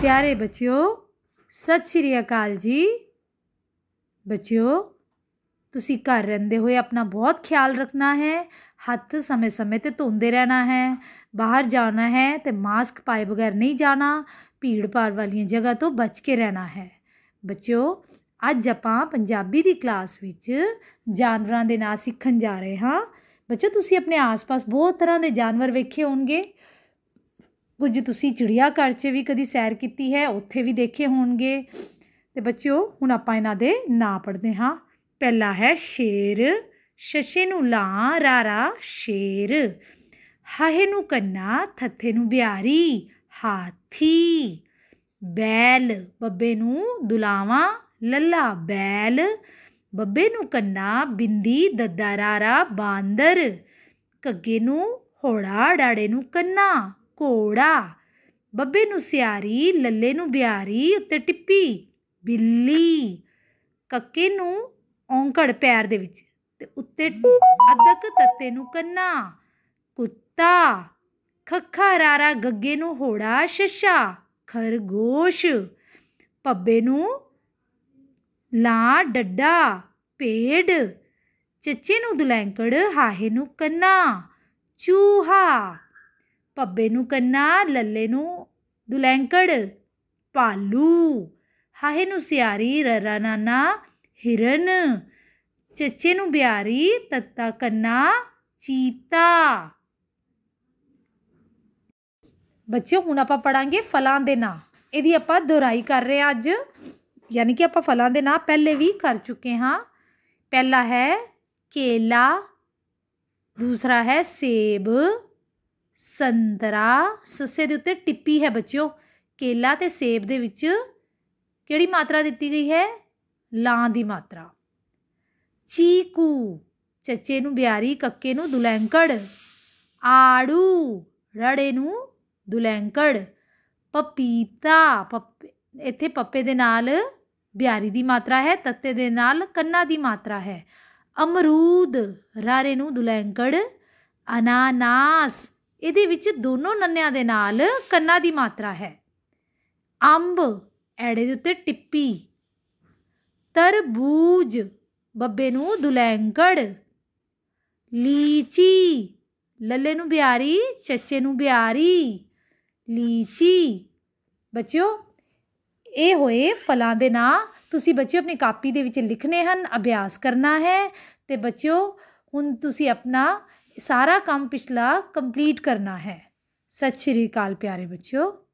ਪਿਆਰੇ ਬੱਚਿਓ ਸਤਿ ਸ਼੍ਰੀ ਅਕਾਲ ਜੀ ਬੱਚਿਓ ਤੁਸੀਂ ਘਰ ਰਹਿੰਦੇ ਹੋਏ ਆਪਣਾ ਬਹੁਤ ਖਿਆਲ ਰੱਖਣਾ ਹੈ ਹੱਥ ਸਮੇਂ-ਸਮੇਂ ਤੇ ਧੋਂਦੇ ਰਹਿਣਾ ਹੈ ਬਾਹਰ ਜਾਣਾ ਹੈ ਤੇ ਮਾਸਕ ਪਾਏ ਬਗੈਰ ਨਹੀਂ ਜਾਣਾ ਭੀੜ-ਭਾੜ ਵਾਲੀਆਂ ਜਗ੍ਹਾ ਤੋਂ ਬਚ ਕੇ ਰਹਿਣਾ ਹੈ ਬੱਚਿਓ ਅੱਜ ਆਪਾਂ ਪੰਜਾਬੀ ਦੀ ਕਲਾਸ ਵਿੱਚ ਜਾਨਵਰਾਂ ਦੇ ਨਾਂ ਸਿੱਖਣ ਜਾ ਰਹੇ ਹਾਂ ਬੱਚੋ ਤੁਸੀਂ ਆਪਣੇ ਆਸ-ਪਾਸ ਬਹੁਤ ਤਰ੍ਹਾਂ ਦੇ ਜਾਨਵਰ ਵੇਖੇ ਹੋਣਗੇ ਕੁਝ ਤੁਸੀਂ ਚਿੜੀਆ ਘਰ 'ਚ ਵੀ ਕਦੀ ਸੈਰ ਕੀਤੀ ਹੈ ਉੱਥੇ ਵੀ ਦੇਖੇ ਹੋਣਗੇ ਤੇ ਬੱਚਿਓ ਹੁਣ ਆਪਾਂ ਇਹਨਾਂ ਦੇ ਨਾਂ ਪੜ੍ਹਦੇ ਹਾਂ ਪਹਿਲਾ ਹੈ ਸ਼ੇਰ ਸ਼ਸ਼ੇ ਨੂੰ ਲਾ ਰਾ ਰਾ ਸ਼ੇਰ ਹਾਹੇ ਨੂੰ ਕੰਨਾ ਥੱਥੇ ਨੂੰ ਬਿਆਰੀ ਹਾਥੀ ਬੈਲ ਬੱਬੇ ਨੂੰ ਦੁਲਾਵਾ ਲੱਲਾ ਬੈਲ ਬੱਬੇ ਨੂੰ ਕੰਨਾ ਬਿੰਦੀ ਦੱਦਾ ਰਾਰਾ ਬਾਂਦਰ ਕੱਗੇ ਨੂੰ ਹੋੜਾ ਡਾੜੇ ਨੂੰ ਕੰਨਾ ਘੋੜਾ ਬੱਬੇ ਨੂੰ ਸਿਆਰੀ ਲੱਲੇ ਨੂੰ ਬਿਆਰੀ ਉੱਤੇ ਟਿੱਪੀ ਬਿੱਲੀ ਕੱਕੇ ਨੂੰ ਔਂਕੜ ਪੈਰ ਦੇ ਵਿੱਚ ਤੇ ਉੱਤੇ ਅਦਕ ਤੱਤੇ ਨੂੰ ਕੰਨਾ ਕੁੱਤਾ ਖੱਖਾ ਰਾਰਾ ਗੱਗੇ ਨੂੰ ਹੋੜਾ ਸ਼ਸ਼ਾ ਖਰਗੋਸ਼ ਪੱਬੇ ਨੂੰ ਲਾ ਡੱਡਾ ਪੇੜ ਚੱਚੇ ਨੂੰ ਦੁਲੈਂਕੜ ਹਾਹੇ ਨੂੰ ਕੰਨਾ ਚੂਹਾ ਭੱਬੇ ਨੂੰ ਕੰਨਾ ਲੱਲੇ ਨੂੰ ਦੁਲੈਂਕੜ ਪਾਲੂ ਹਾਹੇ ਨੂੰ ਸਿਆਰੀ ਰਰਾ ਨਾਨਾ ਹਿਰਨ ਚੱਚੇ ਨੂੰ ਬਿਆਰੀ ਤੱਤਾ ਕੰਨਾ ਚੀਤਾ ਬੱਚਿਓ ਹੁਣ ਆਪਾਂ ਪੜਾਂਗੇ ਫਲਾਂ ਦੇ ਨਾਂ ਇਹਦੀ ਆਪਾਂ ਦੁਹਰਾਈ ਕਰ ਰਹੇ ਹਾਂ ਅੱਜ ਯਾਨੀ ਕਿ ਆਪਾਂ ਫਲਾਂ ਦੇ ਨਾਂ ਪਹਿਲੇ ਵੀ ਕਰ ਚੁੱਕੇ ਹਾਂ ਪਹਿਲਾ ਹੈ ਕੇਲਾ ਦੂਸਰਾ ਹੈ ਸੇਬ ਸੰਦਰਾ ਸੱਸੇ ਦੇ ਉੱਤੇ ਟਿੱਪੀ ਹੈ ਬੱਚਿਓ ਕੇਲਾ ਤੇ ਸੇਬ ਦੇ ਵਿੱਚ ਕਿਹੜੀ ਮਾਤਰਾ ਦਿੱਤੀ ਗਈ ਹੈ ਲਾਂ ਦੀ ਮਾਤਰਾ ਚੀਕੂ ਚੱਚੇ ਨੂੰ ਬਿਆਰੀ ਕੱਕੇ ਨੂੰ ਦੁਲੈਂਕੜ ਆੜੂ ਰੜੇ ਨੂੰ ਦੁਲੈਂਕੜ ਪਪੀਤਾ ਪੱਪੇ ਇੱਥੇ ਪੱਪੇ ਦੇ ਨਾਲ ਬਿਆਰੀ ਦੀ ਮਾਤਰਾ ਹੈ ਤੱਤੇ ਦੇ ਨਾਲ ਕੰਨਾ ਦੀ ਮਾਤਰਾ ਹੈ ਅਮਰੂਦ ਰਾਰੇ ਨੂੰ ਦੁਲੈਂਕੜ ਅਨਾਨਾਸ ਇਹਦੇ ਵਿੱਚ ਦੋਨੋਂ ਨੰਨਿਆਂ ਦੇ ਨਾਲ ਕੰਨਾਂ ਦੀ ਮਾਤਰਾ ਹੈ ਅੰਬ ਐੜੇ ਦੇ ਉੱਤੇ ਟਿੱਪੀ ਤਰਬੂਜ ਬੱਬੇ ਨੂੰ ਦੁਲੈਂਗੜ ਲੀਚੀ ਲੱਲੇ ਨੂੰ ਬਿਆਰੀ ਚੱਚੇ ਨੂੰ ਬਿਆਰੀ ਲੀਚੀ ਬੱਚਿਓ ਇਹ ਹੋਏ ਫਲਾਂ ਦੇ ਨਾਂ ਤੁਸੀਂ ਬੱਚਿਓ ਆਪਣੀ ਕਾਪੀ ਦੇ ਵਿੱਚ ਲਿਖਨੇ ਹਨ ਅਭਿਆਸ ਕਰਨਾ ਹੈ ਤੇ ਬੱਚਿਓ ਹੁਣ ਤੁਸੀਂ ਆਪਣਾ ਸਾਰਾ ਕੰਮ ਪਿਛਲਾ ਕੰਪਲੀਟ ਕਰਨਾ ਹੈ ਸਤਿ ਸ਼੍ਰੀ ਅਕਾਲ ਪਿਆਰੇ ਬੱਚਿਓ